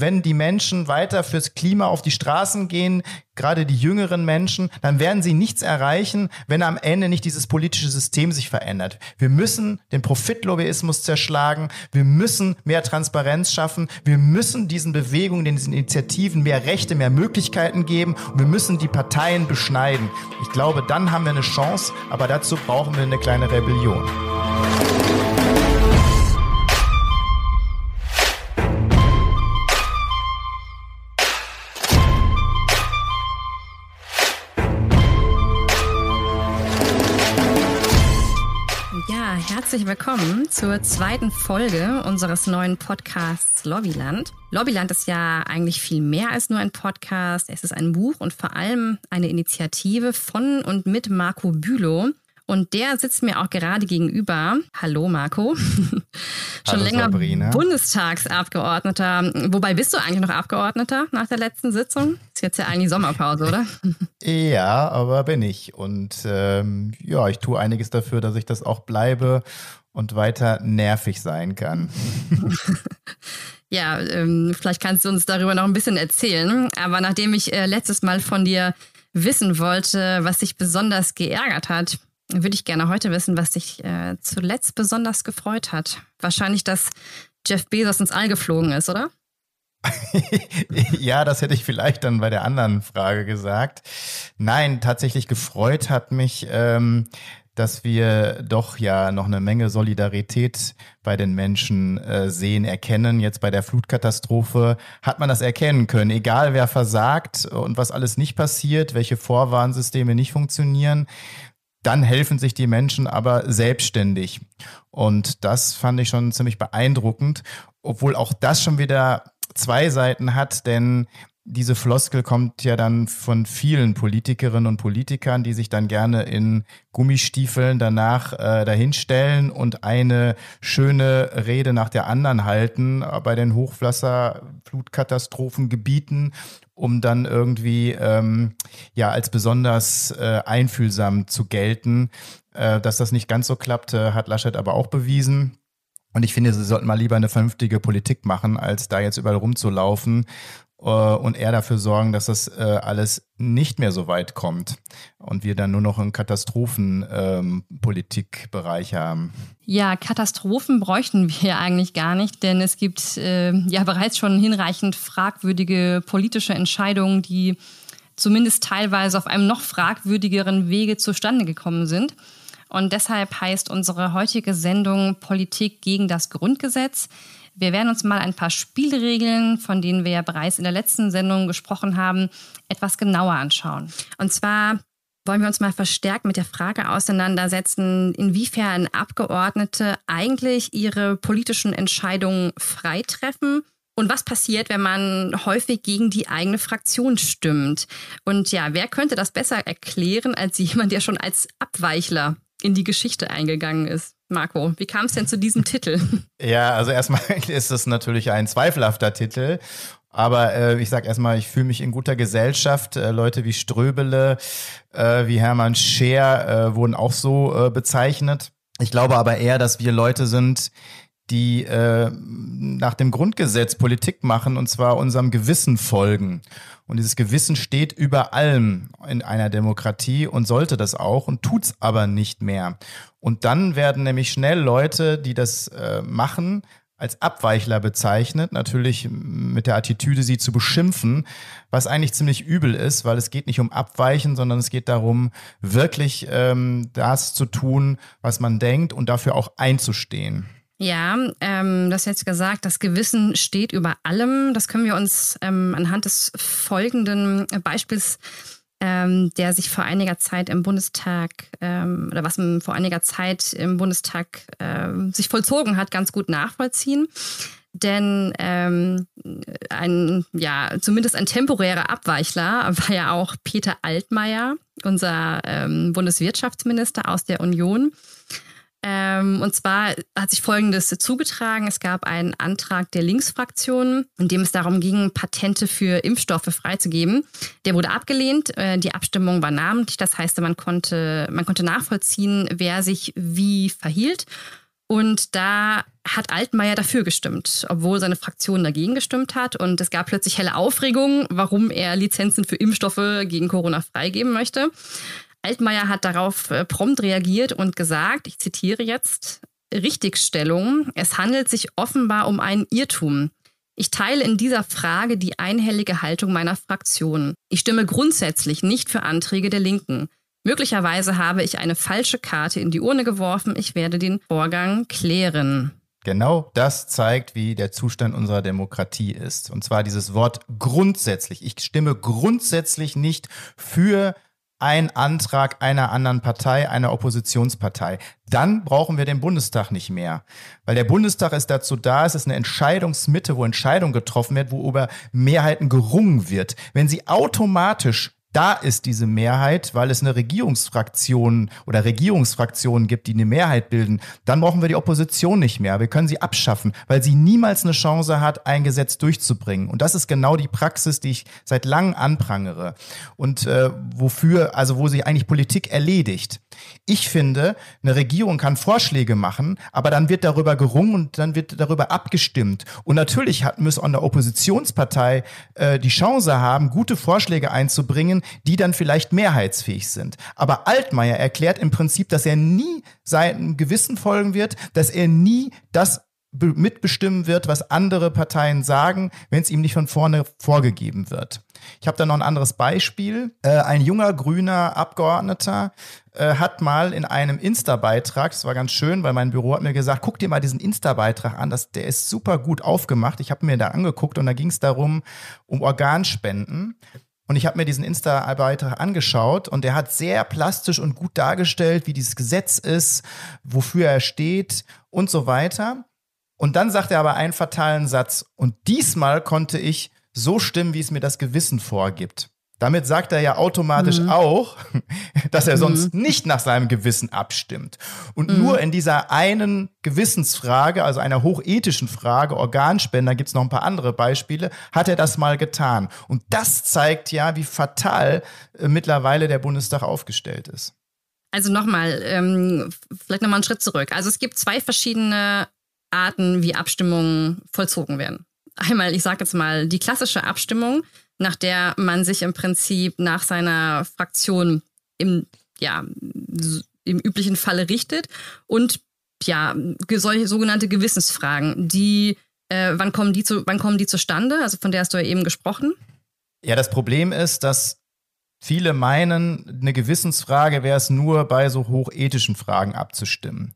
wenn die Menschen weiter fürs Klima auf die Straßen gehen, gerade die jüngeren Menschen, dann werden sie nichts erreichen, wenn am Ende nicht dieses politische System sich verändert. Wir müssen den Profitlobbyismus zerschlagen, wir müssen mehr Transparenz schaffen, wir müssen diesen Bewegungen, diesen Initiativen mehr Rechte, mehr Möglichkeiten geben und wir müssen die Parteien beschneiden. Ich glaube, dann haben wir eine Chance, aber dazu brauchen wir eine kleine Rebellion. herzlich willkommen zur zweiten Folge unseres neuen Podcasts Lobbyland. Lobbyland ist ja eigentlich viel mehr als nur ein Podcast. Es ist ein Buch und vor allem eine Initiative von und mit Marco Bülow, und der sitzt mir auch gerade gegenüber. Hallo Marco. Schon Hallo länger Sabrina. Bundestagsabgeordneter. Wobei bist du eigentlich noch Abgeordneter nach der letzten Sitzung? Ist jetzt ja eigentlich Sommerpause, oder? ja, aber bin ich. Und ähm, ja, ich tue einiges dafür, dass ich das auch bleibe und weiter nervig sein kann. ja, ähm, vielleicht kannst du uns darüber noch ein bisschen erzählen. Aber nachdem ich äh, letztes Mal von dir wissen wollte, was dich besonders geärgert hat, würde ich gerne heute wissen, was dich äh, zuletzt besonders gefreut hat. Wahrscheinlich, dass Jeff Bezos ins All geflogen ist, oder? ja, das hätte ich vielleicht dann bei der anderen Frage gesagt. Nein, tatsächlich gefreut hat mich, ähm, dass wir doch ja noch eine Menge Solidarität bei den Menschen äh, sehen, erkennen. Jetzt bei der Flutkatastrophe hat man das erkennen können. Egal wer versagt und was alles nicht passiert, welche Vorwarnsysteme nicht funktionieren, dann helfen sich die Menschen aber selbstständig. Und das fand ich schon ziemlich beeindruckend, obwohl auch das schon wieder zwei Seiten hat, denn diese Floskel kommt ja dann von vielen Politikerinnen und Politikern, die sich dann gerne in Gummistiefeln danach äh, dahinstellen und eine schöne Rede nach der anderen halten äh, bei den Hochwasserflutkatastrophengebieten um dann irgendwie ähm, ja als besonders äh, einfühlsam zu gelten. Äh, dass das nicht ganz so klappte, äh, hat Laschet aber auch bewiesen. Und ich finde, sie sollten mal lieber eine vernünftige Politik machen, als da jetzt überall rumzulaufen äh, und eher dafür sorgen, dass das äh, alles nicht mehr so weit kommt und wir dann nur noch einen Katastrophenpolitikbereich ähm, haben. Ja, Katastrophen bräuchten wir eigentlich gar nicht, denn es gibt äh, ja bereits schon hinreichend fragwürdige politische Entscheidungen, die zumindest teilweise auf einem noch fragwürdigeren Wege zustande gekommen sind. Und deshalb heißt unsere heutige Sendung Politik gegen das Grundgesetz. Wir werden uns mal ein paar Spielregeln, von denen wir ja bereits in der letzten Sendung gesprochen haben, etwas genauer anschauen. Und zwar wollen wir uns mal verstärkt mit der Frage auseinandersetzen, inwiefern Abgeordnete eigentlich ihre politischen Entscheidungen frei treffen und was passiert, wenn man häufig gegen die eigene Fraktion stimmt. Und ja, wer könnte das besser erklären als jemand, der schon als Abweichler in die Geschichte eingegangen ist? Marco, wie kam es denn zu diesem Titel? Ja, also erstmal ist es natürlich ein zweifelhafter Titel. Aber äh, ich sage erstmal, ich fühle mich in guter Gesellschaft. Äh, Leute wie Ströbele, äh, wie Hermann Scheer äh, wurden auch so äh, bezeichnet. Ich glaube aber eher, dass wir Leute sind, die äh, nach dem Grundgesetz Politik machen und zwar unserem Gewissen folgen. Und dieses Gewissen steht über allem in einer Demokratie und sollte das auch und tut's aber nicht mehr. Und dann werden nämlich schnell Leute, die das äh, machen, als Abweichler bezeichnet, natürlich mit der Attitüde, sie zu beschimpfen, was eigentlich ziemlich übel ist, weil es geht nicht um Abweichen, sondern es geht darum, wirklich ähm, das zu tun, was man denkt und dafür auch einzustehen. Ja, ähm, das jetzt gesagt, das Gewissen steht über allem. Das können wir uns ähm, anhand des folgenden Beispiels ähm, der sich vor einiger Zeit im Bundestag ähm, oder was vor einiger Zeit im Bundestag ähm, sich vollzogen hat, ganz gut nachvollziehen. Denn ähm, ein, ja, zumindest ein temporärer Abweichler war ja auch Peter Altmaier, unser ähm, Bundeswirtschaftsminister aus der Union. Ähm, und zwar hat sich Folgendes zugetragen. Es gab einen Antrag der Linksfraktion, in dem es darum ging, Patente für Impfstoffe freizugeben. Der wurde abgelehnt. Äh, die Abstimmung war namentlich. Das heißt, man konnte, man konnte nachvollziehen, wer sich wie verhielt. Und da hat Altmaier dafür gestimmt, obwohl seine Fraktion dagegen gestimmt hat. Und es gab plötzlich helle Aufregung, warum er Lizenzen für Impfstoffe gegen Corona freigeben möchte. Altmaier hat darauf äh, prompt reagiert und gesagt, ich zitiere jetzt, Richtigstellung, es handelt sich offenbar um einen Irrtum. Ich teile in dieser Frage die einhellige Haltung meiner Fraktion. Ich stimme grundsätzlich nicht für Anträge der Linken. Möglicherweise habe ich eine falsche Karte in die Urne geworfen. Ich werde den Vorgang klären. Genau das zeigt, wie der Zustand unserer Demokratie ist. Und zwar dieses Wort grundsätzlich. Ich stimme grundsätzlich nicht für ein Antrag einer anderen Partei, einer Oppositionspartei. Dann brauchen wir den Bundestag nicht mehr. Weil der Bundestag ist dazu da, es ist eine Entscheidungsmitte, wo Entscheidungen getroffen werden, wo über Mehrheiten gerungen wird. Wenn sie automatisch da ist diese Mehrheit, weil es eine Regierungsfraktion oder Regierungsfraktionen gibt, die eine Mehrheit bilden, dann brauchen wir die Opposition nicht mehr. Wir können sie abschaffen, weil sie niemals eine Chance hat, ein Gesetz durchzubringen. Und das ist genau die Praxis, die ich seit langem anprangere und äh, wofür, also wo sich eigentlich Politik erledigt. Ich finde, eine Regierung kann Vorschläge machen, aber dann wird darüber gerungen und dann wird darüber abgestimmt. Und natürlich hat, muss auch eine Oppositionspartei äh, die Chance haben, gute Vorschläge einzubringen, die dann vielleicht mehrheitsfähig sind. Aber Altmaier erklärt im Prinzip, dass er nie seinem Gewissen folgen wird, dass er nie das mitbestimmen wird, was andere Parteien sagen, wenn es ihm nicht von vorne vorgegeben wird. Ich habe da noch ein anderes Beispiel. Äh, ein junger grüner Abgeordneter äh, hat mal in einem Insta-Beitrag, das war ganz schön, weil mein Büro hat mir gesagt, guck dir mal diesen Insta-Beitrag an, das, der ist super gut aufgemacht. Ich habe mir da angeguckt und da ging es darum, um Organspenden. Und ich habe mir diesen Insta-Beitrag angeschaut und der hat sehr plastisch und gut dargestellt, wie dieses Gesetz ist, wofür er steht und so weiter. Und dann sagt er aber einen fatalen Satz. Und diesmal konnte ich so stimmen, wie es mir das Gewissen vorgibt. Damit sagt er ja automatisch mhm. auch, dass er mhm. sonst nicht nach seinem Gewissen abstimmt. Und mhm. nur in dieser einen Gewissensfrage, also einer hochethischen Frage, Organspender, gibt es noch ein paar andere Beispiele, hat er das mal getan. Und das zeigt ja, wie fatal äh, mittlerweile der Bundestag aufgestellt ist. Also nochmal, ähm, vielleicht nochmal einen Schritt zurück. Also es gibt zwei verschiedene Arten, wie Abstimmungen vollzogen werden. Einmal, ich sage jetzt mal, die klassische Abstimmung, nach der man sich im Prinzip nach seiner Fraktion im, ja, im üblichen Falle richtet und ja, solche sogenannte Gewissensfragen, die äh, wann kommen die zu, wann kommen die zustande? Also von der hast du ja eben gesprochen. Ja, das Problem ist, dass viele meinen, eine Gewissensfrage wäre es nur bei so hochethischen Fragen abzustimmen.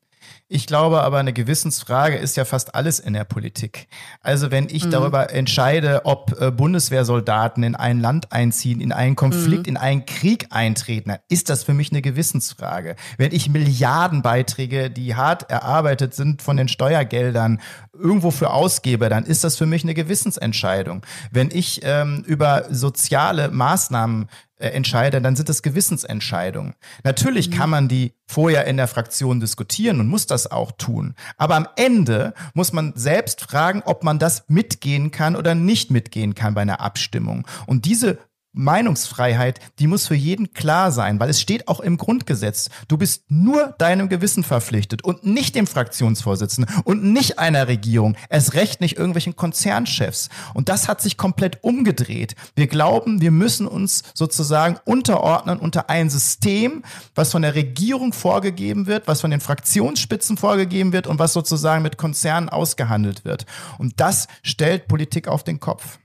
Ich glaube aber, eine Gewissensfrage ist ja fast alles in der Politik. Also wenn ich mhm. darüber entscheide, ob äh, Bundeswehrsoldaten in ein Land einziehen, in einen Konflikt, mhm. in einen Krieg eintreten, dann ist das für mich eine Gewissensfrage. Wenn ich Milliardenbeiträge, die hart erarbeitet sind von den Steuergeldern, irgendwo für ausgebe, dann ist das für mich eine Gewissensentscheidung. Wenn ich ähm, über soziale Maßnahmen äh, entscheide, dann sind das Gewissensentscheidungen. Natürlich mhm. kann man die vorher in der Fraktion diskutieren und muss das auch tun. Aber am Ende muss man selbst fragen, ob man das mitgehen kann oder nicht mitgehen kann bei einer Abstimmung. Und diese Meinungsfreiheit, die muss für jeden klar sein, weil es steht auch im Grundgesetz. Du bist nur deinem Gewissen verpflichtet und nicht dem Fraktionsvorsitzenden und nicht einer Regierung, es recht nicht irgendwelchen Konzernchefs. Und das hat sich komplett umgedreht. Wir glauben, wir müssen uns sozusagen unterordnen unter ein System, was von der Regierung vorgegeben wird, was von den Fraktionsspitzen vorgegeben wird und was sozusagen mit Konzernen ausgehandelt wird. Und das stellt Politik auf den Kopf.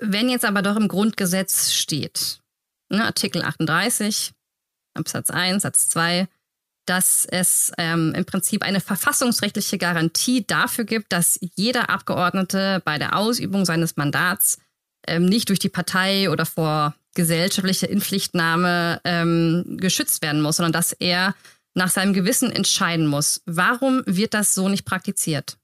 Wenn jetzt aber doch im Grundgesetz steht, ne, Artikel 38, Absatz 1, Satz 2, dass es ähm, im Prinzip eine verfassungsrechtliche Garantie dafür gibt, dass jeder Abgeordnete bei der Ausübung seines Mandats ähm, nicht durch die Partei oder vor gesellschaftlicher Inpflichtnahme ähm, geschützt werden muss, sondern dass er nach seinem Gewissen entscheiden muss. Warum wird das so nicht praktiziert?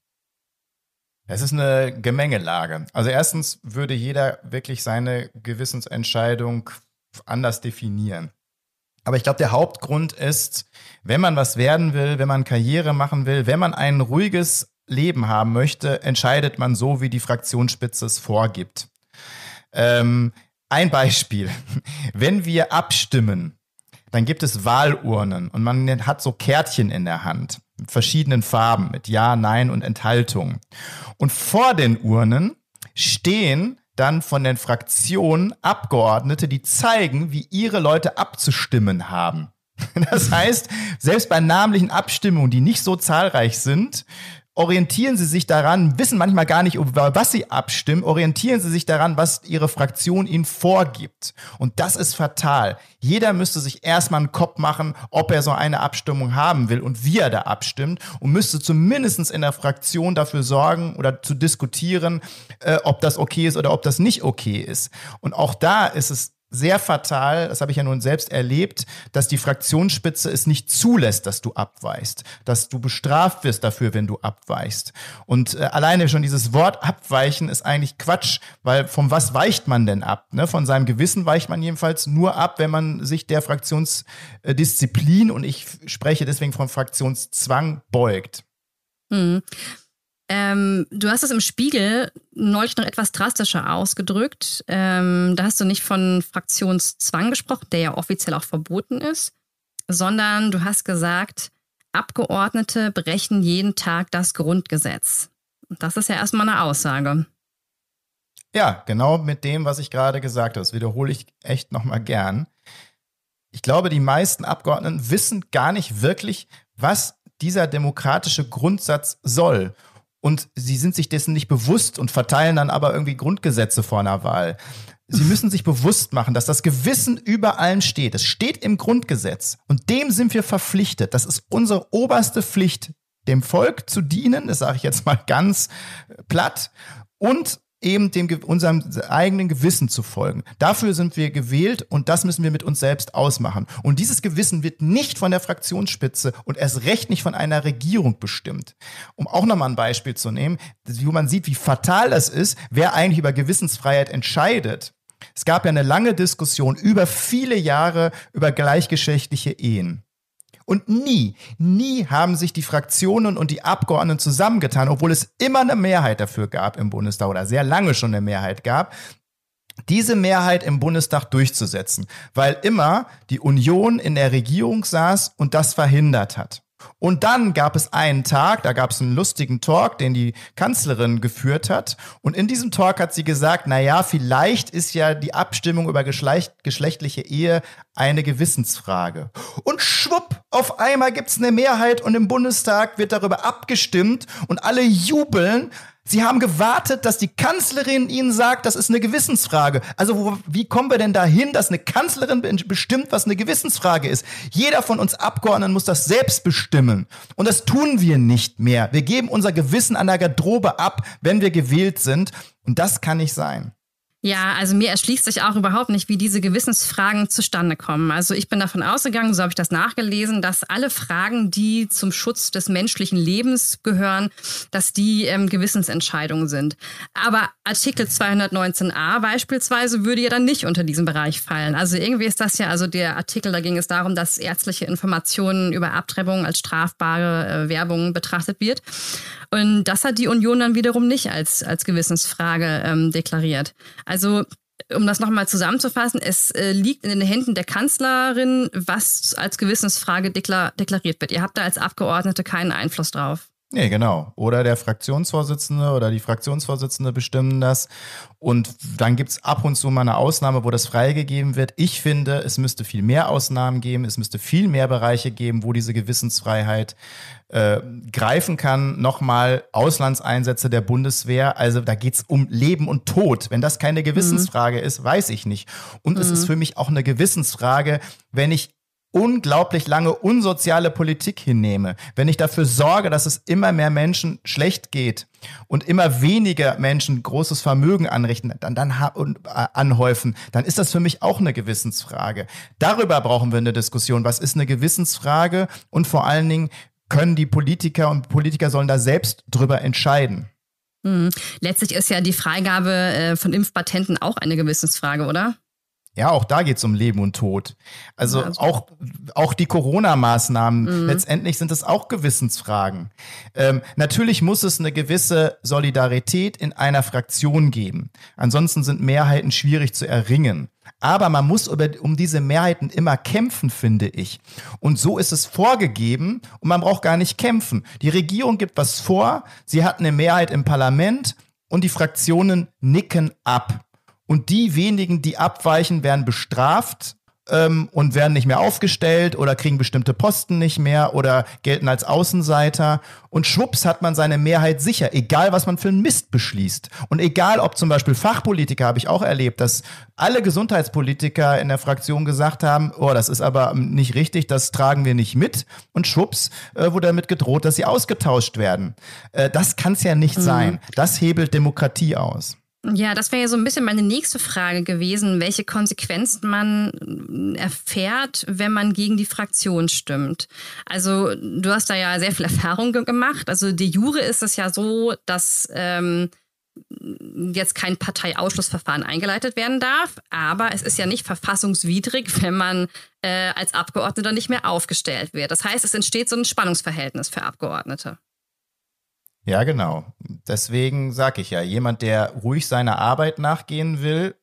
Es ist eine Gemengelage. Also erstens würde jeder wirklich seine Gewissensentscheidung anders definieren. Aber ich glaube, der Hauptgrund ist, wenn man was werden will, wenn man Karriere machen will, wenn man ein ruhiges Leben haben möchte, entscheidet man so, wie die Fraktionsspitze es vorgibt. Ähm, ein Beispiel. Wenn wir abstimmen, dann gibt es Wahlurnen und man hat so Kärtchen in der Hand verschiedenen Farben mit Ja, Nein und Enthaltung. Und vor den Urnen stehen dann von den Fraktionen Abgeordnete, die zeigen, wie ihre Leute abzustimmen haben. Das heißt, selbst bei namentlichen Abstimmungen, die nicht so zahlreich sind, orientieren Sie sich daran, wissen manchmal gar nicht, über was Sie abstimmen, orientieren Sie sich daran, was Ihre Fraktion Ihnen vorgibt. Und das ist fatal. Jeder müsste sich erstmal einen Kopf machen, ob er so eine Abstimmung haben will und wie er da abstimmt und müsste zumindest in der Fraktion dafür sorgen oder zu diskutieren, äh, ob das okay ist oder ob das nicht okay ist. Und auch da ist es sehr fatal, das habe ich ja nun selbst erlebt, dass die Fraktionsspitze es nicht zulässt, dass du abweichst, dass du bestraft wirst dafür, wenn du abweichst. Und äh, alleine schon dieses Wort abweichen ist eigentlich Quatsch, weil von was weicht man denn ab? Ne? Von seinem Gewissen weicht man jedenfalls nur ab, wenn man sich der Fraktionsdisziplin äh, und ich spreche deswegen von Fraktionszwang beugt. Hm. Ähm, du hast es im Spiegel neulich noch etwas drastischer ausgedrückt. Ähm, da hast du nicht von Fraktionszwang gesprochen, der ja offiziell auch verboten ist, sondern du hast gesagt, Abgeordnete brechen jeden Tag das Grundgesetz. Das ist ja erstmal eine Aussage. Ja, genau mit dem, was ich gerade gesagt habe. Das wiederhole ich echt nochmal gern. Ich glaube, die meisten Abgeordneten wissen gar nicht wirklich, was dieser demokratische Grundsatz soll und sie sind sich dessen nicht bewusst und verteilen dann aber irgendwie Grundgesetze vor einer Wahl. Sie müssen sich bewusst machen, dass das Gewissen über allem steht. Es steht im Grundgesetz und dem sind wir verpflichtet. Das ist unsere oberste Pflicht, dem Volk zu dienen, das sage ich jetzt mal ganz platt, und eben dem, unserem eigenen Gewissen zu folgen. Dafür sind wir gewählt und das müssen wir mit uns selbst ausmachen. Und dieses Gewissen wird nicht von der Fraktionsspitze und erst recht nicht von einer Regierung bestimmt. Um auch nochmal ein Beispiel zu nehmen, wo man sieht, wie fatal es ist, wer eigentlich über Gewissensfreiheit entscheidet. Es gab ja eine lange Diskussion über viele Jahre über gleichgeschlechtliche Ehen. Und nie, nie haben sich die Fraktionen und die Abgeordneten zusammengetan, obwohl es immer eine Mehrheit dafür gab im Bundestag oder sehr lange schon eine Mehrheit gab, diese Mehrheit im Bundestag durchzusetzen, weil immer die Union in der Regierung saß und das verhindert hat. Und dann gab es einen Tag, da gab es einen lustigen Talk, den die Kanzlerin geführt hat. Und in diesem Talk hat sie gesagt, na ja, vielleicht ist ja die Abstimmung über geschlechtliche Ehe eine Gewissensfrage. Und schwupp, auf einmal gibt es eine Mehrheit und im Bundestag wird darüber abgestimmt und alle jubeln, Sie haben gewartet, dass die Kanzlerin Ihnen sagt, das ist eine Gewissensfrage. Also wo, wie kommen wir denn dahin, dass eine Kanzlerin bestimmt, was eine Gewissensfrage ist? Jeder von uns Abgeordneten muss das selbst bestimmen. Und das tun wir nicht mehr. Wir geben unser Gewissen an der Garderobe ab, wenn wir gewählt sind. Und das kann nicht sein. Ja, also mir erschließt sich auch überhaupt nicht, wie diese Gewissensfragen zustande kommen. Also ich bin davon ausgegangen, so habe ich das nachgelesen, dass alle Fragen, die zum Schutz des menschlichen Lebens gehören, dass die ähm, Gewissensentscheidungen sind. Aber Artikel 219a beispielsweise würde ja dann nicht unter diesen Bereich fallen. Also irgendwie ist das ja, also der Artikel, da ging es darum, dass ärztliche Informationen über Abtreibungen als strafbare äh, Werbung betrachtet wird. Und das hat die Union dann wiederum nicht als, als Gewissensfrage ähm, deklariert. Also um das nochmal zusammenzufassen, es äh, liegt in den Händen der Kanzlerin, was als Gewissensfrage deklar deklariert wird. Ihr habt da als Abgeordnete keinen Einfluss drauf. Nee, genau. Oder der Fraktionsvorsitzende oder die Fraktionsvorsitzende bestimmen das. Und dann gibt es ab und zu mal eine Ausnahme, wo das freigegeben wird. Ich finde, es müsste viel mehr Ausnahmen geben. Es müsste viel mehr Bereiche geben, wo diese Gewissensfreiheit äh, greifen kann. Nochmal Auslandseinsätze der Bundeswehr. Also da geht es um Leben und Tod. Wenn das keine mhm. Gewissensfrage mhm. ist, weiß ich nicht. Und mhm. es ist mhm. für mich auch eine Gewissensfrage, wenn ich unglaublich lange unsoziale Politik hinnehme, wenn ich dafür sorge, dass es immer mehr Menschen schlecht geht und immer weniger Menschen großes Vermögen anrichten, dann, dann und, äh, anhäufen, dann ist das für mich auch eine Gewissensfrage. Darüber brauchen wir eine Diskussion. Was ist eine Gewissensfrage? Und vor allen Dingen können die Politiker und Politiker sollen da selbst drüber entscheiden. Hm. Letztlich ist ja die Freigabe äh, von Impfpatenten auch eine Gewissensfrage, oder? Ja, auch da geht es um Leben und Tod. Also, also auch, auch die Corona-Maßnahmen, mhm. letztendlich sind es auch Gewissensfragen. Ähm, natürlich muss es eine gewisse Solidarität in einer Fraktion geben. Ansonsten sind Mehrheiten schwierig zu erringen. Aber man muss über, um diese Mehrheiten immer kämpfen, finde ich. Und so ist es vorgegeben und man braucht gar nicht kämpfen. Die Regierung gibt was vor, sie hat eine Mehrheit im Parlament und die Fraktionen nicken ab. Und die wenigen, die abweichen, werden bestraft ähm, und werden nicht mehr aufgestellt oder kriegen bestimmte Posten nicht mehr oder gelten als Außenseiter. Und schwupps hat man seine Mehrheit sicher, egal was man für einen Mist beschließt. Und egal ob zum Beispiel Fachpolitiker, habe ich auch erlebt, dass alle Gesundheitspolitiker in der Fraktion gesagt haben, oh, das ist aber nicht richtig, das tragen wir nicht mit. Und schwupps äh, wurde damit gedroht, dass sie ausgetauscht werden. Äh, das kann es ja nicht mhm. sein. Das hebelt Demokratie aus. Ja, das wäre ja so ein bisschen meine nächste Frage gewesen, welche Konsequenzen man äh, erfährt, wenn man gegen die Fraktion stimmt. Also du hast da ja sehr viel Erfahrung gemacht. Also die jure ist es ja so, dass ähm, jetzt kein Parteiausschlussverfahren eingeleitet werden darf, aber es ist ja nicht verfassungswidrig, wenn man äh, als Abgeordneter nicht mehr aufgestellt wird. Das heißt, es entsteht so ein Spannungsverhältnis für Abgeordnete. Ja, genau. Deswegen sage ich ja, jemand, der ruhig seiner Arbeit nachgehen will,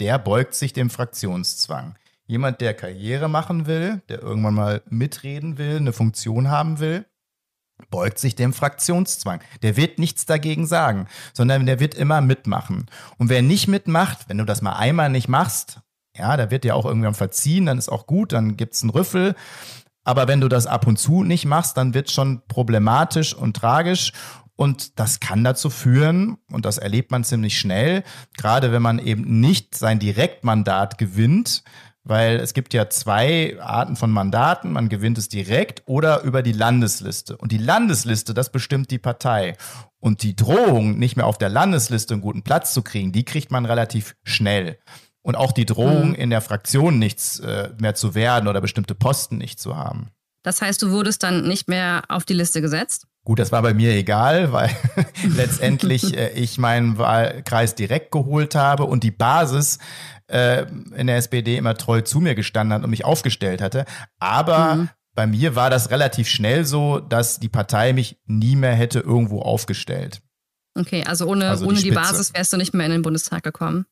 der beugt sich dem Fraktionszwang. Jemand, der Karriere machen will, der irgendwann mal mitreden will, eine Funktion haben will, beugt sich dem Fraktionszwang. Der wird nichts dagegen sagen, sondern der wird immer mitmachen. Und wer nicht mitmacht, wenn du das mal einmal nicht machst, ja, da wird dir auch irgendwann verziehen, dann ist auch gut, dann gibt es einen Rüffel. Aber wenn du das ab und zu nicht machst, dann wird schon problematisch und tragisch. Und das kann dazu führen, und das erlebt man ziemlich schnell, gerade wenn man eben nicht sein Direktmandat gewinnt, weil es gibt ja zwei Arten von Mandaten. Man gewinnt es direkt oder über die Landesliste. Und die Landesliste, das bestimmt die Partei. Und die Drohung, nicht mehr auf der Landesliste einen guten Platz zu kriegen, die kriegt man relativ schnell. Und auch die Drohung, mhm. in der Fraktion nichts äh, mehr zu werden oder bestimmte Posten nicht zu haben. Das heißt, du wurdest dann nicht mehr auf die Liste gesetzt? Gut, das war bei mir egal, weil letztendlich äh, ich meinen Wahlkreis direkt geholt habe und die Basis äh, in der SPD immer treu zu mir gestanden hat und mich aufgestellt hatte. Aber mhm. bei mir war das relativ schnell so, dass die Partei mich nie mehr hätte irgendwo aufgestellt. Okay, also ohne, also ohne die, die Basis wärst du nicht mehr in den Bundestag gekommen.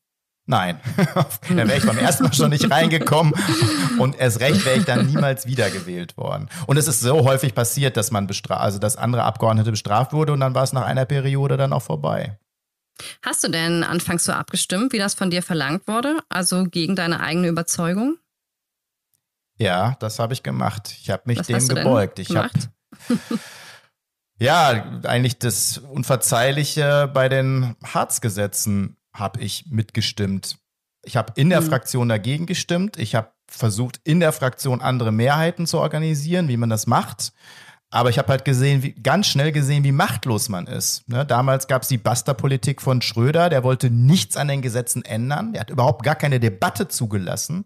Nein, da wäre ich beim ersten Mal schon nicht reingekommen und erst recht wäre ich dann niemals wiedergewählt worden. Und es ist so häufig passiert, dass man bestraft, also dass andere Abgeordnete bestraft wurde und dann war es nach einer Periode dann auch vorbei. Hast du denn anfangs so abgestimmt, wie das von dir verlangt wurde, also gegen deine eigene Überzeugung? Ja, das habe ich gemacht. Ich habe mich Was dem gebeugt. ich habe ja eigentlich das Unverzeihliche bei den Harzgesetzen habe ich mitgestimmt. Ich habe in der mhm. Fraktion dagegen gestimmt. Ich habe versucht, in der Fraktion andere Mehrheiten zu organisieren, wie man das macht. Aber ich habe halt gesehen, wie, ganz schnell gesehen, wie machtlos man ist. Ne? Damals gab es die Basterpolitik von Schröder, der wollte nichts an den Gesetzen ändern, der hat überhaupt gar keine Debatte zugelassen.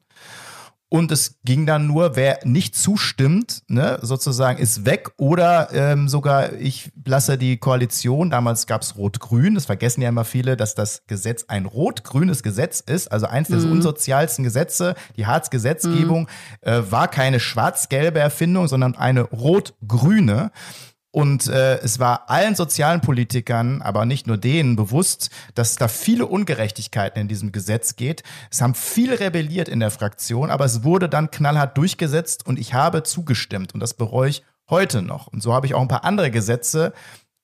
Und es ging dann nur, wer nicht zustimmt, ne, sozusagen ist weg oder ähm, sogar ich lasse die Koalition, damals gab's Rot-Grün, das vergessen ja immer viele, dass das Gesetz ein rot-grünes Gesetz ist, also eins mhm. der unsozialsten Gesetze, die Harz-Gesetzgebung, mhm. äh, war keine schwarz-gelbe Erfindung, sondern eine rot-grüne. Und äh, es war allen sozialen Politikern, aber nicht nur denen, bewusst, dass da viele Ungerechtigkeiten in diesem Gesetz geht. Es haben viele rebelliert in der Fraktion, aber es wurde dann knallhart durchgesetzt und ich habe zugestimmt. Und das bereue ich heute noch. Und so habe ich auch ein paar andere Gesetze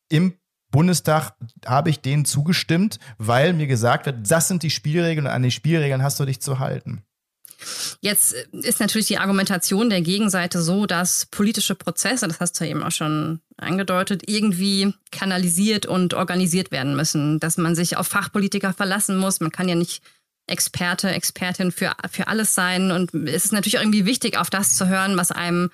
im Bundestag habe ich denen zugestimmt, weil mir gesagt wird, das sind die Spielregeln und an den Spielregeln hast du dich zu halten. Jetzt äh, ist natürlich die Argumentation der Gegenseite so, dass politische Prozesse, das hast du ja eben auch schon angedeutet, irgendwie kanalisiert und organisiert werden müssen, dass man sich auf Fachpolitiker verlassen muss. Man kann ja nicht Experte, Expertin für, für alles sein. Und es ist natürlich irgendwie wichtig, auf das zu hören, was einem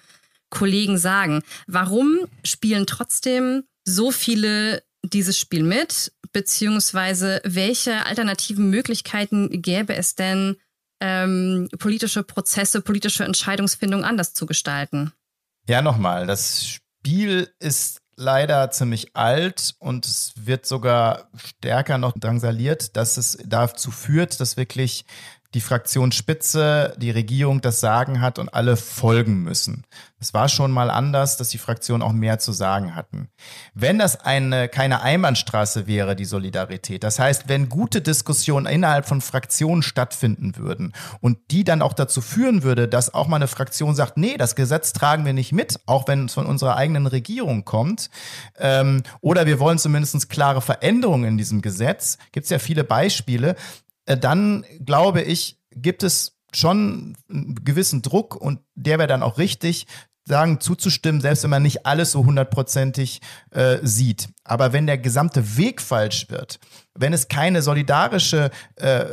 Kollegen sagen. Warum spielen trotzdem so viele dieses Spiel mit? Beziehungsweise welche alternativen Möglichkeiten gäbe es denn, ähm, politische Prozesse, politische Entscheidungsfindung anders zu gestalten. Ja, nochmal, das Spiel ist leider ziemlich alt und es wird sogar stärker noch drangsaliert, dass es dazu führt, dass wirklich die Fraktionsspitze, die Regierung das Sagen hat und alle folgen müssen. Es war schon mal anders, dass die Fraktionen auch mehr zu sagen hatten. Wenn das eine, keine Einbahnstraße wäre, die Solidarität, das heißt, wenn gute Diskussionen innerhalb von Fraktionen stattfinden würden und die dann auch dazu führen würde, dass auch mal eine Fraktion sagt, nee, das Gesetz tragen wir nicht mit, auch wenn es von unserer eigenen Regierung kommt, ähm, oder wir wollen zumindest klare Veränderungen in diesem Gesetz, gibt es ja viele Beispiele, äh, dann glaube ich, gibt es schon einen gewissen Druck und der wäre dann auch richtig, sagen, zuzustimmen, selbst wenn man nicht alles so hundertprozentig äh, sieht. Aber wenn der gesamte Weg falsch wird, wenn es keine solidarische äh,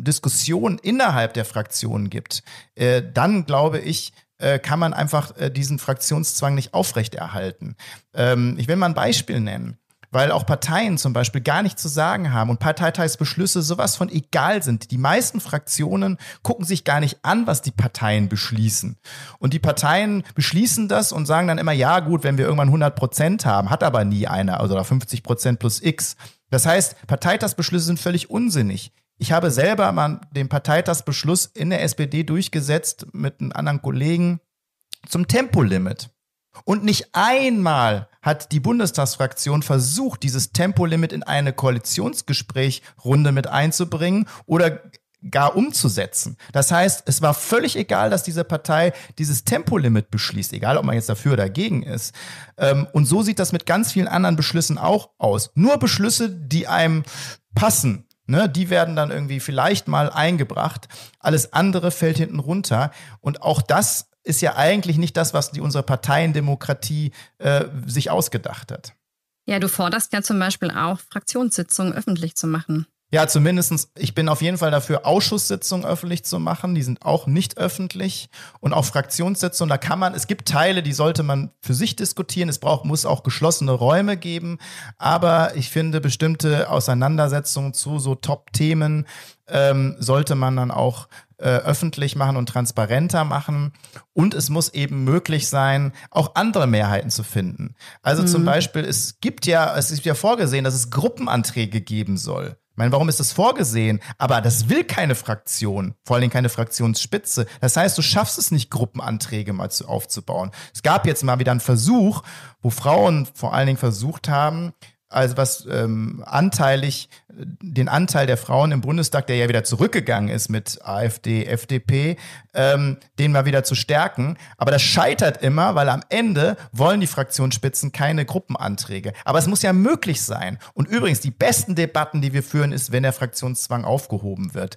Diskussion innerhalb der Fraktionen gibt, äh, dann glaube ich, äh, kann man einfach äh, diesen Fraktionszwang nicht aufrechterhalten. Ähm, ich will mal ein Beispiel nennen weil auch Parteien zum Beispiel gar nichts zu sagen haben und Parteitagsbeschlüsse sowas von egal sind. Die meisten Fraktionen gucken sich gar nicht an, was die Parteien beschließen. Und die Parteien beschließen das und sagen dann immer, ja gut, wenn wir irgendwann 100 Prozent haben, hat aber nie einer, also 50 Prozent plus X. Das heißt, Parteitagsbeschlüsse sind völlig unsinnig. Ich habe selber mal den Parteitagsbeschluss in der SPD durchgesetzt mit einem anderen Kollegen zum Tempolimit. Und nicht einmal hat die Bundestagsfraktion versucht, dieses Tempolimit in eine Koalitionsgesprächrunde mit einzubringen oder gar umzusetzen. Das heißt, es war völlig egal, dass diese Partei dieses Tempolimit beschließt, egal ob man jetzt dafür oder dagegen ist. Ähm, und so sieht das mit ganz vielen anderen Beschlüssen auch aus. Nur Beschlüsse, die einem passen, Ne, die werden dann irgendwie vielleicht mal eingebracht. Alles andere fällt hinten runter. Und auch das ist ja eigentlich nicht das, was die, unsere Parteiendemokratie äh, sich ausgedacht hat. Ja, du forderst ja zum Beispiel auch, Fraktionssitzungen öffentlich zu machen. Ja, zumindest, ich bin auf jeden Fall dafür, Ausschusssitzungen öffentlich zu machen. Die sind auch nicht öffentlich. Und auch Fraktionssitzungen, da kann man, es gibt Teile, die sollte man für sich diskutieren. Es braucht, muss auch geschlossene Räume geben. Aber ich finde, bestimmte Auseinandersetzungen zu so Top-Themen ähm, sollte man dann auch äh, öffentlich machen und transparenter machen. Und es muss eben möglich sein, auch andere Mehrheiten zu finden. Also mhm. zum Beispiel, es gibt ja, es ist ja vorgesehen, dass es Gruppenanträge geben soll. Ich meine, warum ist das vorgesehen? Aber das will keine Fraktion, vor allen Dingen keine Fraktionsspitze. Das heißt, du schaffst es nicht, Gruppenanträge mal zu, aufzubauen. Es gab jetzt mal wieder einen Versuch, wo Frauen vor allen Dingen versucht haben, also was ähm, anteilig den Anteil der Frauen im Bundestag, der ja wieder zurückgegangen ist mit AfD, FDP, ähm, den mal wieder zu stärken. Aber das scheitert immer, weil am Ende wollen die Fraktionsspitzen keine Gruppenanträge. Aber es muss ja möglich sein. Und übrigens, die besten Debatten, die wir führen, ist, wenn der Fraktionszwang aufgehoben wird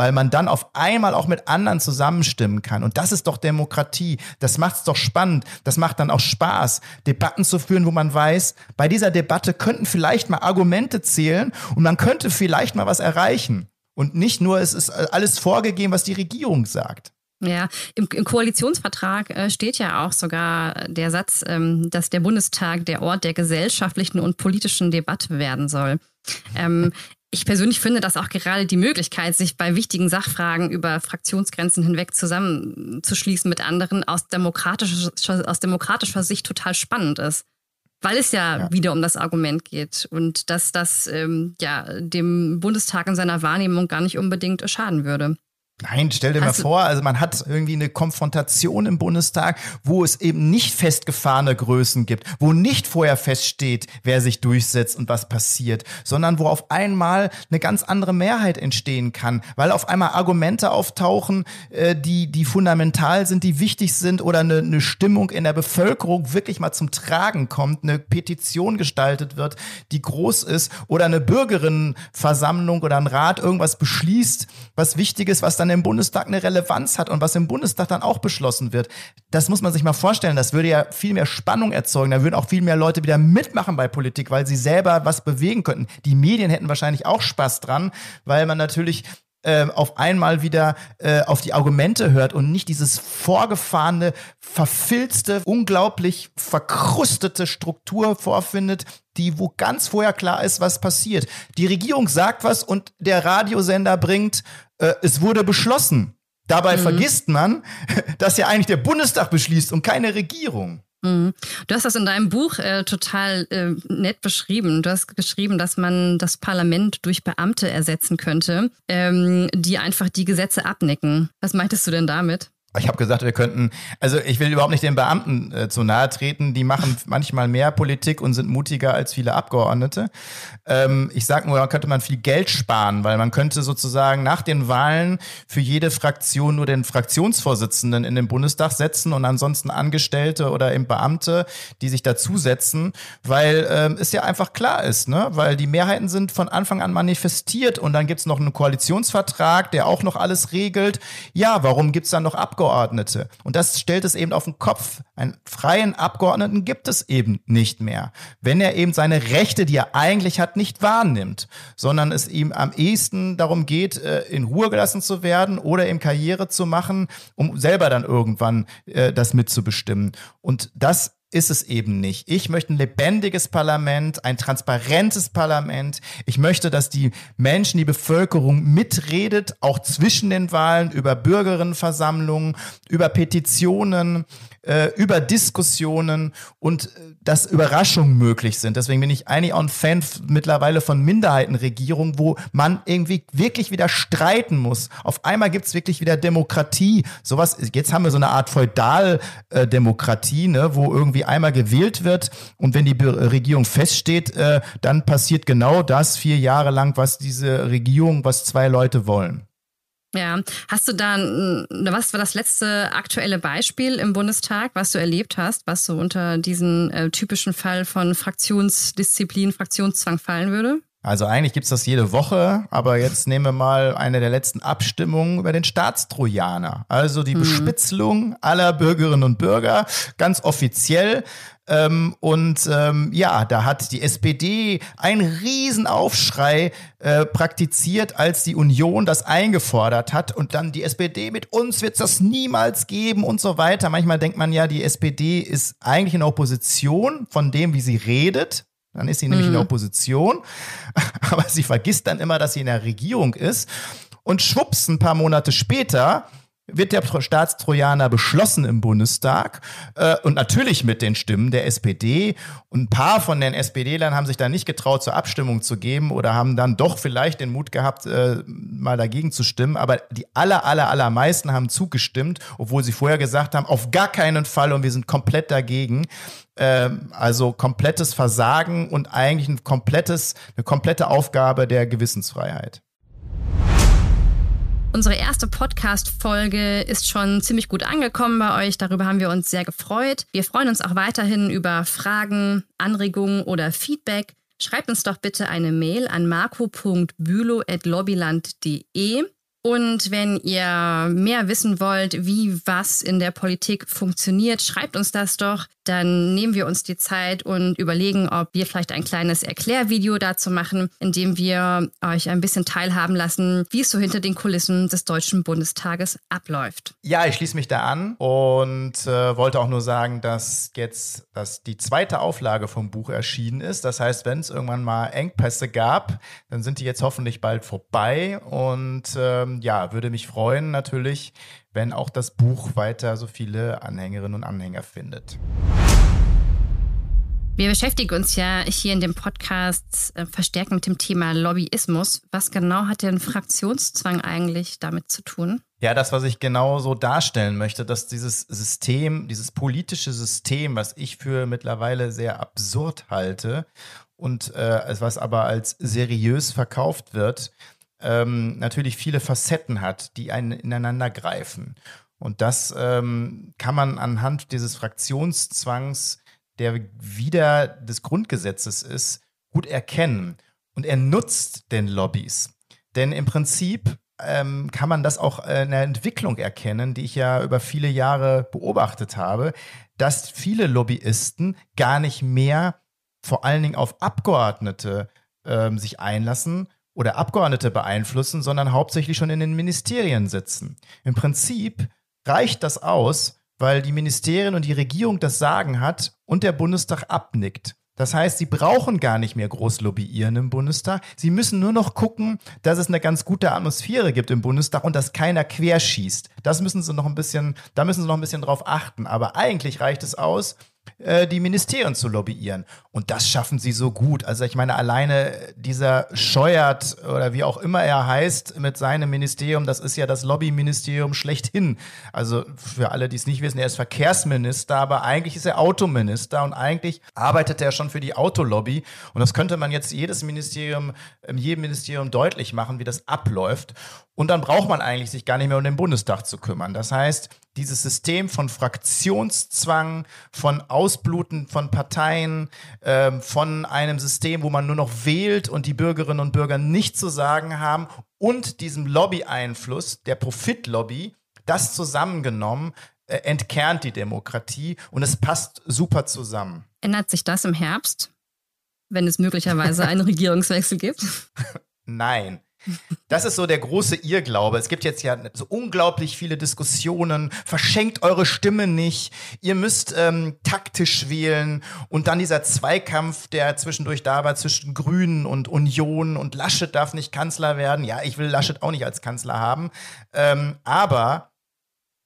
weil man dann auf einmal auch mit anderen zusammenstimmen kann. Und das ist doch Demokratie. Das macht es doch spannend. Das macht dann auch Spaß, Debatten zu führen, wo man weiß, bei dieser Debatte könnten vielleicht mal Argumente zählen und man könnte vielleicht mal was erreichen. Und nicht nur, es ist alles vorgegeben, was die Regierung sagt. Ja, im, im Koalitionsvertrag äh, steht ja auch sogar der Satz, ähm, dass der Bundestag der Ort der gesellschaftlichen und politischen Debatte werden soll. Ähm, ich persönlich finde, dass auch gerade die Möglichkeit, sich bei wichtigen Sachfragen über Fraktionsgrenzen hinweg zusammenzuschließen mit anderen, aus demokratischer, aus demokratischer Sicht total spannend ist. Weil es ja, ja. wieder um das Argument geht und dass das ähm, ja dem Bundestag in seiner Wahrnehmung gar nicht unbedingt schaden würde. Nein, stell dir also, mal vor, also man hat irgendwie eine Konfrontation im Bundestag, wo es eben nicht festgefahrene Größen gibt, wo nicht vorher feststeht, wer sich durchsetzt und was passiert, sondern wo auf einmal eine ganz andere Mehrheit entstehen kann, weil auf einmal Argumente auftauchen, äh, die, die fundamental sind, die wichtig sind oder eine, eine Stimmung in der Bevölkerung wirklich mal zum Tragen kommt, eine Petition gestaltet wird, die groß ist oder eine Bürgerinnenversammlung oder ein Rat irgendwas beschließt, was wichtig ist, was dann dann im Bundestag eine Relevanz hat und was im Bundestag dann auch beschlossen wird. Das muss man sich mal vorstellen. Das würde ja viel mehr Spannung erzeugen. Da würden auch viel mehr Leute wieder mitmachen bei Politik, weil sie selber was bewegen könnten. Die Medien hätten wahrscheinlich auch Spaß dran, weil man natürlich äh, auf einmal wieder äh, auf die Argumente hört und nicht dieses vorgefahrene, verfilzte, unglaublich verkrustete Struktur vorfindet, die wo ganz vorher klar ist, was passiert. Die Regierung sagt was und der Radiosender bringt äh, es wurde beschlossen. Dabei mhm. vergisst man, dass ja eigentlich der Bundestag beschließt und keine Regierung. Mhm. Du hast das in deinem Buch äh, total äh, nett beschrieben. Du hast geschrieben, dass man das Parlament durch Beamte ersetzen könnte, ähm, die einfach die Gesetze abnicken. Was meintest du denn damit? Ich habe gesagt, wir könnten, also ich will überhaupt nicht den Beamten äh, zu nahe treten, die machen manchmal mehr Politik und sind mutiger als viele Abgeordnete. Ähm, ich sage nur, da könnte man viel Geld sparen, weil man könnte sozusagen nach den Wahlen für jede Fraktion nur den Fraktionsvorsitzenden in den Bundestag setzen und ansonsten Angestellte oder eben Beamte, die sich dazusetzen, weil ähm, es ja einfach klar ist, ne? weil die Mehrheiten sind von Anfang an manifestiert und dann gibt's noch einen Koalitionsvertrag, der auch noch alles regelt. Ja, warum gibt's dann noch Abgeordnete? Abgeordnete. Und das stellt es eben auf den Kopf. Einen freien Abgeordneten gibt es eben nicht mehr, wenn er eben seine Rechte, die er eigentlich hat, nicht wahrnimmt, sondern es ihm am ehesten darum geht, äh, in Ruhe gelassen zu werden oder eben Karriere zu machen, um selber dann irgendwann äh, das mitzubestimmen. Und das ist es eben nicht. Ich möchte ein lebendiges Parlament, ein transparentes Parlament. Ich möchte, dass die Menschen, die Bevölkerung mitredet, auch zwischen den Wahlen, über Bürgerinnenversammlungen, über Petitionen, äh, über Diskussionen und äh, dass Überraschungen möglich sind. Deswegen bin ich eigentlich auch ein Fan mittlerweile von Minderheitenregierungen, wo man irgendwie wirklich wieder streiten muss. Auf einmal gibt es wirklich wieder Demokratie. Sowas, jetzt haben wir so eine Art Feudaldemokratie, äh, ne, wo irgendwie die einmal gewählt wird und wenn die äh, Regierung feststeht, äh, dann passiert genau das vier Jahre lang, was diese Regierung, was zwei Leute wollen. Ja, hast du da, was war das letzte aktuelle Beispiel im Bundestag, was du erlebt hast, was so unter diesen äh, typischen Fall von Fraktionsdisziplin, Fraktionszwang fallen würde? Also eigentlich gibt es das jede Woche, aber jetzt nehmen wir mal eine der letzten Abstimmungen über den Staatstrojaner. Also die mhm. Bespitzelung aller Bürgerinnen und Bürger, ganz offiziell. Ähm, und ähm, ja, da hat die SPD einen Riesenaufschrei äh, praktiziert, als die Union das eingefordert hat. Und dann die SPD mit uns wird das niemals geben und so weiter. Manchmal denkt man ja, die SPD ist eigentlich in Opposition von dem, wie sie redet. Dann ist sie nämlich mhm. in der mhm. Opposition, aber sie vergisst dann immer, dass sie in der Regierung ist. Und schwupps, ein paar Monate später wird der Staatstrojaner beschlossen im Bundestag äh, und natürlich mit den Stimmen der SPD. Und ein paar von den SPD-Lern haben sich dann nicht getraut, zur Abstimmung zu geben oder haben dann doch vielleicht den Mut gehabt, äh, mal dagegen zu stimmen. Aber die aller, aller, allermeisten haben zugestimmt, obwohl sie vorher gesagt haben, auf gar keinen Fall und wir sind komplett dagegen. Ähm, also komplettes Versagen und eigentlich ein komplettes, eine komplette Aufgabe der Gewissensfreiheit. Unsere erste Podcast-Folge ist schon ziemlich gut angekommen bei euch. Darüber haben wir uns sehr gefreut. Wir freuen uns auch weiterhin über Fragen, Anregungen oder Feedback. Schreibt uns doch bitte eine Mail an marco.bülow.lobbyland.de. Und wenn ihr mehr wissen wollt, wie was in der Politik funktioniert, schreibt uns das doch dann nehmen wir uns die Zeit und überlegen, ob wir vielleicht ein kleines Erklärvideo dazu machen, in dem wir euch ein bisschen teilhaben lassen, wie es so hinter den Kulissen des Deutschen Bundestages abläuft. Ja, ich schließe mich da an und äh, wollte auch nur sagen, dass jetzt dass die zweite Auflage vom Buch erschienen ist. Das heißt, wenn es irgendwann mal Engpässe gab, dann sind die jetzt hoffentlich bald vorbei. Und ähm, ja, würde mich freuen natürlich, wenn auch das Buch weiter so viele Anhängerinnen und Anhänger findet. Wir beschäftigen uns ja hier in dem Podcast äh, verstärkt mit dem Thema Lobbyismus. Was genau hat denn Fraktionszwang eigentlich damit zu tun? Ja, das, was ich genau so darstellen möchte, dass dieses System, dieses politische System, was ich für mittlerweile sehr absurd halte und äh, was aber als seriös verkauft wird, ähm, natürlich viele Facetten hat, die einen ineinander greifen. Und das ähm, kann man anhand dieses Fraktionszwangs, der wieder des Grundgesetzes ist, gut erkennen. Und er nutzt den Lobbys. Denn im Prinzip ähm, kann man das auch äh, in der Entwicklung erkennen, die ich ja über viele Jahre beobachtet habe, dass viele Lobbyisten gar nicht mehr vor allen Dingen auf Abgeordnete ähm, sich einlassen, oder Abgeordnete beeinflussen, sondern hauptsächlich schon in den Ministerien sitzen. Im Prinzip reicht das aus, weil die Ministerien und die Regierung das Sagen hat und der Bundestag abnickt. Das heißt, sie brauchen gar nicht mehr groß lobbyieren im Bundestag. Sie müssen nur noch gucken, dass es eine ganz gute Atmosphäre gibt im Bundestag und dass keiner querschießt. Das müssen sie noch ein bisschen, da müssen sie noch ein bisschen drauf achten. Aber eigentlich reicht es aus, äh, die Ministerien zu lobbyieren. Und das schaffen sie so gut. Also ich meine, alleine dieser Scheuert oder wie auch immer er heißt mit seinem Ministerium, das ist ja das Lobbyministerium schlechthin. Also für alle, die es nicht wissen, er ist Verkehrsminister, aber eigentlich ist er Autominister und eigentlich arbeitet er schon für die Autolobby. Und das könnte man jetzt jedes Ministerium, in jedem Ministerium deutlich machen, wie das abläuft. Und dann braucht man eigentlich sich gar nicht mehr um den Bundestag zu kümmern. Das heißt, dieses System von Fraktionszwang, von Ausbluten von Parteien, ähm, von einem System, wo man nur noch wählt und die Bürgerinnen und Bürger nichts zu sagen haben und diesem Lobby-Einfluss, der Profitlobby, das zusammengenommen äh, entkernt die Demokratie und es passt super zusammen. Ändert sich das im Herbst, wenn es möglicherweise einen Regierungswechsel gibt? Nein. Das ist so der große Irrglaube. Es gibt jetzt ja so unglaublich viele Diskussionen. Verschenkt eure Stimme nicht. Ihr müsst ähm, taktisch wählen. Und dann dieser Zweikampf, der zwischendurch da war zwischen Grünen und Union und Laschet darf nicht Kanzler werden. Ja, ich will Laschet auch nicht als Kanzler haben. Ähm, aber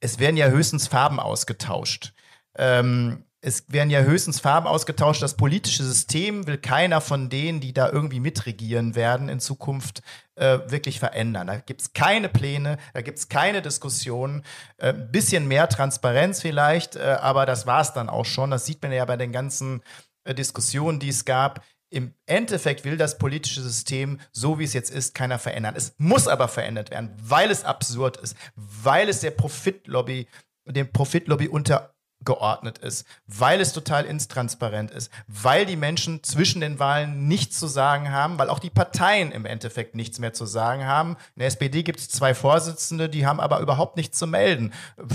es werden ja höchstens Farben ausgetauscht. Ähm, es werden ja höchstens Farben ausgetauscht. Das politische System will keiner von denen, die da irgendwie mitregieren werden in Zukunft, äh, wirklich verändern. Da gibt es keine Pläne, da gibt es keine Diskussionen. Äh, ein bisschen mehr Transparenz vielleicht, äh, aber das war es dann auch schon. Das sieht man ja bei den ganzen äh, Diskussionen, die es gab. Im Endeffekt will das politische System, so wie es jetzt ist, keiner verändern. Es muss aber verändert werden, weil es absurd ist, weil es der Profitlobby, dem Profitlobby unter geordnet ist, weil es total intransparent ist, weil die Menschen zwischen den Wahlen nichts zu sagen haben, weil auch die Parteien im Endeffekt nichts mehr zu sagen haben. In der SPD gibt es zwei Vorsitzende, die haben aber überhaupt nichts zu melden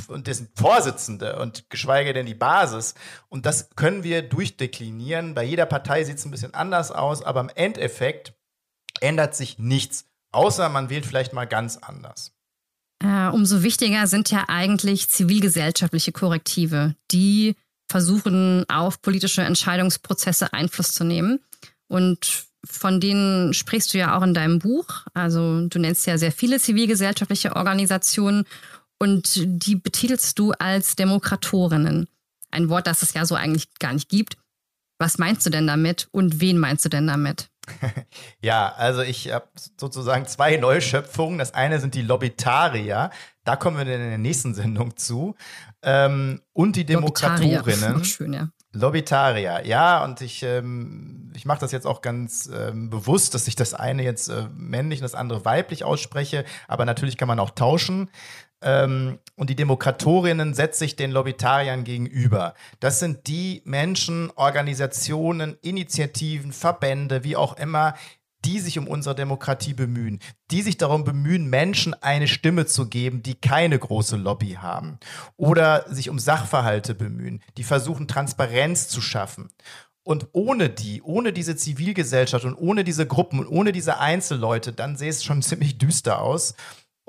und das sind Vorsitzende und geschweige denn die Basis. Und das können wir durchdeklinieren. Bei jeder Partei sieht es ein bisschen anders aus, aber im Endeffekt ändert sich nichts, außer man wählt vielleicht mal ganz anders. Äh, umso wichtiger sind ja eigentlich zivilgesellschaftliche Korrektive, die versuchen, auf politische Entscheidungsprozesse Einfluss zu nehmen. Und von denen sprichst du ja auch in deinem Buch. Also du nennst ja sehr viele zivilgesellschaftliche Organisationen und die betitelst du als Demokratorinnen. Ein Wort, das es ja so eigentlich gar nicht gibt. Was meinst du denn damit und wen meinst du denn damit? ja, also ich habe sozusagen zwei Neuschöpfungen. Das eine sind die Lobitarier. Da kommen wir in der nächsten Sendung zu. Ähm, und die Demokraturinnen. Lobitarier, ja. ja, und ich, ähm, ich mache das jetzt auch ganz ähm, bewusst, dass ich das eine jetzt äh, männlich und das andere weiblich ausspreche, aber natürlich kann man auch tauschen. Ähm, und die Demokratorinnen setzt sich den Lobbytariern gegenüber. Das sind die Menschen, Organisationen, Initiativen, Verbände, wie auch immer, die sich um unsere Demokratie bemühen, die sich darum bemühen, Menschen eine Stimme zu geben, die keine große Lobby haben oder sich um Sachverhalte bemühen, die versuchen, Transparenz zu schaffen. Und ohne die, ohne diese Zivilgesellschaft und ohne diese Gruppen und ohne diese Einzelleute, dann sähe es schon ziemlich düster aus.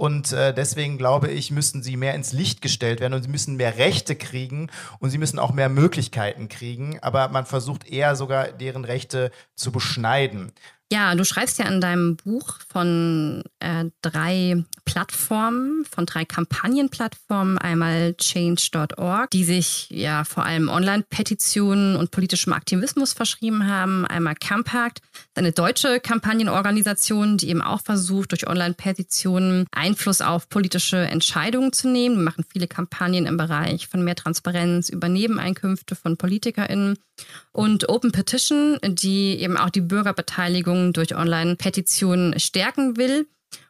Und äh, deswegen glaube ich, müssen sie mehr ins Licht gestellt werden und sie müssen mehr Rechte kriegen und sie müssen auch mehr Möglichkeiten kriegen. Aber man versucht eher sogar, deren Rechte zu beschneiden. Ja, du schreibst ja in deinem Buch von äh, drei Plattformen, von drei Kampagnenplattformen, einmal change.org, die sich ja vor allem Online-Petitionen und politischem Aktivismus verschrieben haben, einmal Campact, eine deutsche Kampagnenorganisation, die eben auch versucht, durch Online-Petitionen Einfluss auf politische Entscheidungen zu nehmen. Wir machen viele Kampagnen im Bereich von mehr Transparenz über Nebeneinkünfte von PolitikerInnen und Open Petition, die eben auch die Bürgerbeteiligung durch Online-Petitionen stärken will.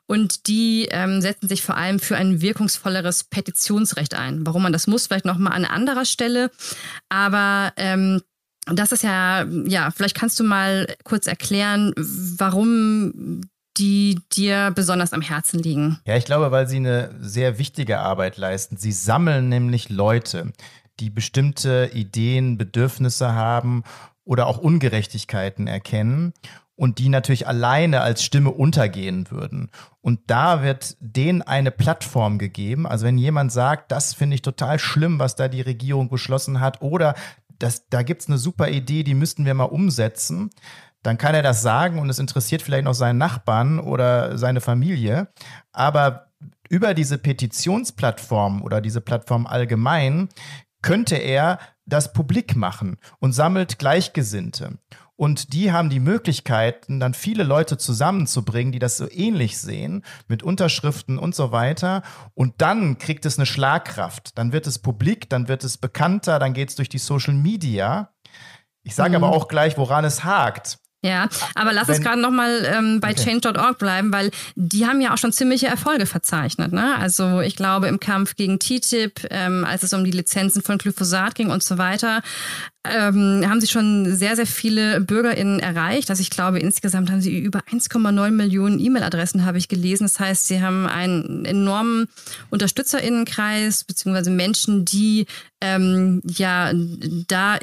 Und die ähm, setzen sich vor allem für ein wirkungsvolleres Petitionsrecht ein. Warum man das muss, vielleicht nochmal an anderer Stelle. Aber ähm, das ist ja, ja, vielleicht kannst du mal kurz erklären, warum die dir besonders am Herzen liegen? Ja, ich glaube, weil sie eine sehr wichtige Arbeit leisten. Sie sammeln nämlich Leute die bestimmte Ideen, Bedürfnisse haben oder auch Ungerechtigkeiten erkennen und die natürlich alleine als Stimme untergehen würden. Und da wird denen eine Plattform gegeben. Also wenn jemand sagt, das finde ich total schlimm, was da die Regierung beschlossen hat oder das, da gibt es eine super Idee, die müssten wir mal umsetzen, dann kann er das sagen und es interessiert vielleicht noch seinen Nachbarn oder seine Familie. Aber über diese Petitionsplattform oder diese Plattform allgemein könnte er das publik machen und sammelt Gleichgesinnte. Und die haben die Möglichkeiten, dann viele Leute zusammenzubringen, die das so ähnlich sehen, mit Unterschriften und so weiter. Und dann kriegt es eine Schlagkraft. Dann wird es publik, dann wird es bekannter, dann geht es durch die Social Media. Ich sage mhm. aber auch gleich, woran es hakt. Ja, aber lass Wenn, uns gerade nochmal ähm, bei okay. Change.org bleiben, weil die haben ja auch schon ziemliche Erfolge verzeichnet. Ne? Also ich glaube im Kampf gegen TTIP, ähm, als es um die Lizenzen von Glyphosat ging und so weiter, ähm, haben sie schon sehr, sehr viele BürgerInnen erreicht. Also ich glaube, insgesamt haben sie über 1,9 Millionen E-Mail-Adressen, habe ich gelesen. Das heißt, sie haben einen enormen UnterstützerInnenkreis, beziehungsweise Menschen, die ähm, ja da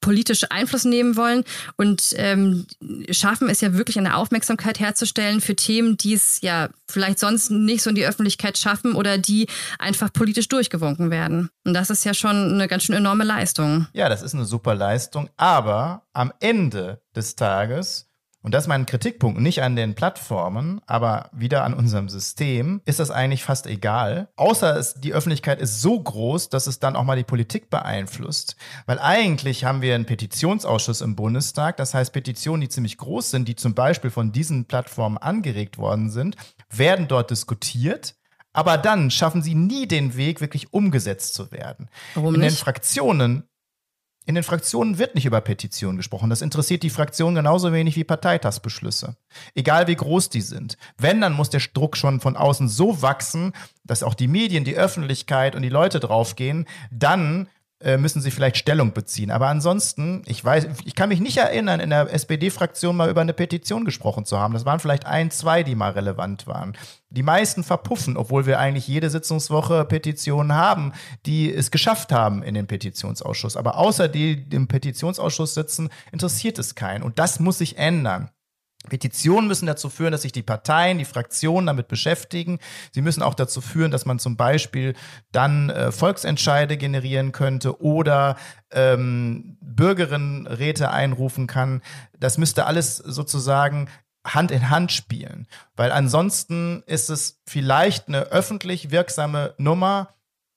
politisch Einfluss nehmen wollen und ähm, schaffen es ja wirklich eine Aufmerksamkeit herzustellen für Themen, die es ja vielleicht sonst nicht so in die Öffentlichkeit schaffen oder die einfach politisch durchgewunken werden. Und das ist ja schon eine ganz schön enorme Leistung. Ja, das ist eine super Leistung, aber am Ende des Tages und das ist mein Kritikpunkt, nicht an den Plattformen, aber wieder an unserem System, ist das eigentlich fast egal. Außer es, die Öffentlichkeit ist so groß, dass es dann auch mal die Politik beeinflusst. Weil eigentlich haben wir einen Petitionsausschuss im Bundestag, das heißt Petitionen, die ziemlich groß sind, die zum Beispiel von diesen Plattformen angeregt worden sind, werden dort diskutiert. Aber dann schaffen sie nie den Weg, wirklich umgesetzt zu werden. Warum In den Fraktionen in den Fraktionen wird nicht über Petitionen gesprochen. Das interessiert die Fraktion genauso wenig wie Parteitagsbeschlüsse. Egal wie groß die sind. Wenn, dann muss der Druck schon von außen so wachsen, dass auch die Medien, die Öffentlichkeit und die Leute draufgehen. Dann äh, müssen sie vielleicht Stellung beziehen. Aber ansonsten, ich weiß, ich kann mich nicht erinnern, in der SPD-Fraktion mal über eine Petition gesprochen zu haben. Das waren vielleicht ein, zwei, die mal relevant waren. Die meisten verpuffen, obwohl wir eigentlich jede Sitzungswoche Petitionen haben, die es geschafft haben in den Petitionsausschuss. Aber außer die, die im Petitionsausschuss sitzen, interessiert es keinen. Und das muss sich ändern. Petitionen müssen dazu führen, dass sich die Parteien, die Fraktionen damit beschäftigen. Sie müssen auch dazu führen, dass man zum Beispiel dann äh, Volksentscheide generieren könnte oder ähm, Bürgerinnenräte einrufen kann. Das müsste alles sozusagen Hand in Hand spielen, weil ansonsten ist es vielleicht eine öffentlich wirksame Nummer,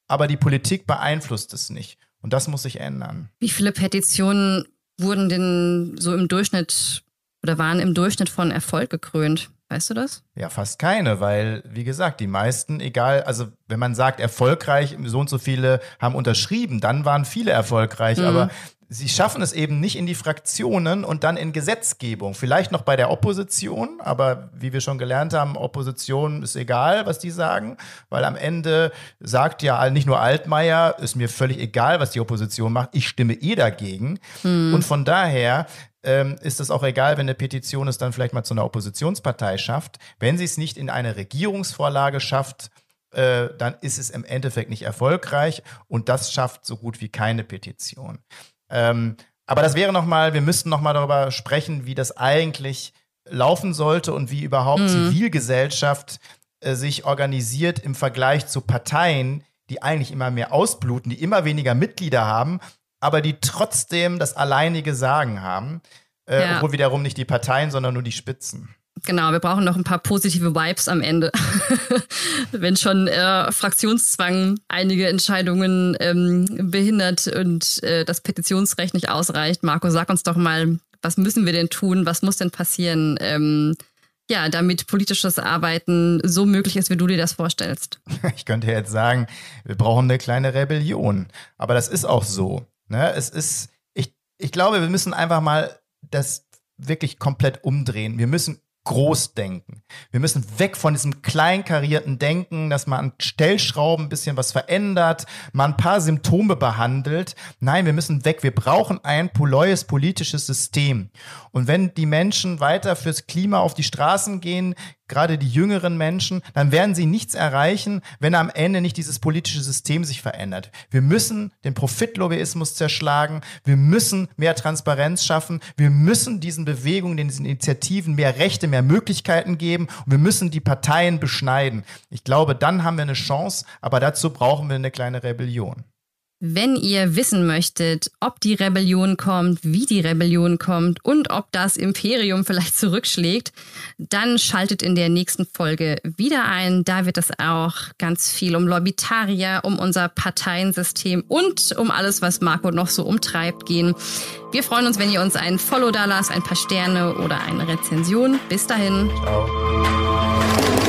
aber die Politik beeinflusst es nicht. Und das muss sich ändern. Wie viele Petitionen wurden denn so im Durchschnitt oder waren im Durchschnitt von Erfolg gekrönt. Weißt du das? Ja, fast keine, weil, wie gesagt, die meisten, egal, also wenn man sagt, erfolgreich, so und so viele haben unterschrieben, dann waren viele erfolgreich, mhm. aber sie schaffen es eben nicht in die Fraktionen und dann in Gesetzgebung. Vielleicht noch bei der Opposition, aber wie wir schon gelernt haben, Opposition ist egal, was die sagen, weil am Ende sagt ja nicht nur Altmaier, ist mir völlig egal, was die Opposition macht, ich stimme eh dagegen. Hm. Und von daher ähm, ist es auch egal, wenn eine Petition es dann vielleicht mal zu einer Oppositionspartei schafft, wenn sie es nicht in eine Regierungsvorlage schafft, äh, dann ist es im Endeffekt nicht erfolgreich und das schafft so gut wie keine Petition. Ähm, aber das wäre nochmal, wir müssten nochmal darüber sprechen, wie das eigentlich laufen sollte und wie überhaupt mhm. Zivilgesellschaft äh, sich organisiert im Vergleich zu Parteien, die eigentlich immer mehr ausbluten, die immer weniger Mitglieder haben, aber die trotzdem das alleinige Sagen haben. Äh, ja. Obwohl wiederum nicht die Parteien, sondern nur die Spitzen. Genau, wir brauchen noch ein paar positive Vibes am Ende. Wenn schon äh, Fraktionszwang einige Entscheidungen ähm, behindert und äh, das Petitionsrecht nicht ausreicht. Marco, sag uns doch mal, was müssen wir denn tun? Was muss denn passieren? Ähm, ja, damit politisches Arbeiten so möglich ist, wie du dir das vorstellst. Ich könnte jetzt sagen, wir brauchen eine kleine Rebellion. Aber das ist auch so. Ne? Es ist, ich, ich glaube, wir müssen einfach mal das wirklich komplett umdrehen. Wir müssen groß denken. Wir müssen weg von diesem kleinkarierten Denken, dass man an Stellschrauben ein bisschen was verändert, mal ein paar Symptome behandelt. Nein, wir müssen weg. Wir brauchen ein neues politisches System. Und wenn die Menschen weiter fürs Klima auf die Straßen gehen, gerade die jüngeren Menschen, dann werden sie nichts erreichen, wenn am Ende nicht dieses politische System sich verändert. Wir müssen den Profitlobbyismus zerschlagen, wir müssen mehr Transparenz schaffen, wir müssen diesen Bewegungen, diesen Initiativen mehr Rechte, mehr Möglichkeiten geben und wir müssen die Parteien beschneiden. Ich glaube, dann haben wir eine Chance, aber dazu brauchen wir eine kleine Rebellion. Wenn ihr wissen möchtet, ob die Rebellion kommt, wie die Rebellion kommt und ob das Imperium vielleicht zurückschlägt, dann schaltet in der nächsten Folge wieder ein. Da wird es auch ganz viel um Lobbytarier, um unser Parteiensystem und um alles, was Marco noch so umtreibt, gehen. Wir freuen uns, wenn ihr uns ein Follow da lasst, ein paar Sterne oder eine Rezension. Bis dahin. Ciao.